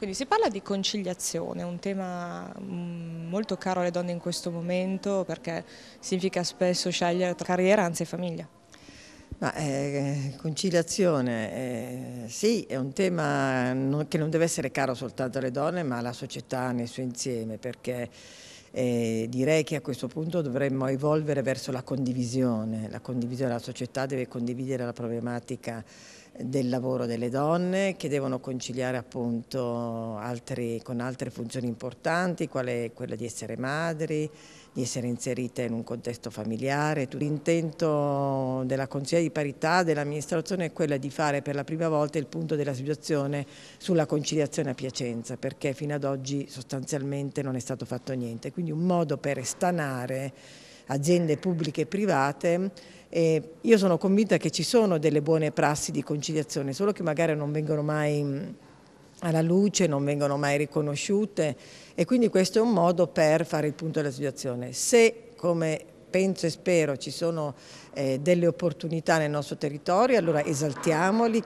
Quindi si parla di conciliazione, un tema mm, molto caro alle donne in questo momento perché significa spesso scegliere tra carriera anzi famiglia. Ma, eh, conciliazione, eh, sì, è un tema non, che non deve essere caro soltanto alle donne ma alla società nel suo insieme perché eh, direi che a questo punto dovremmo evolvere verso la condivisione, la condivisione, la società deve condividere la problematica del lavoro delle donne che devono conciliare appunto altri, con altre funzioni importanti, quale quella di essere madri, di essere inserite in un contesto familiare. L'intento della Consiglia di Parità dell'amministrazione è quella di fare per la prima volta il punto della situazione sulla conciliazione a Piacenza, perché fino ad oggi sostanzialmente non è stato fatto niente. Quindi un modo per stanare aziende pubbliche e private. E io sono convinta che ci sono delle buone prassi di conciliazione, solo che magari non vengono mai mm, alla luce, non vengono mai riconosciute e quindi questo è un modo per fare il punto della situazione. Se, come penso e spero, ci sono eh, delle opportunità nel nostro territorio, allora esaltiamoli.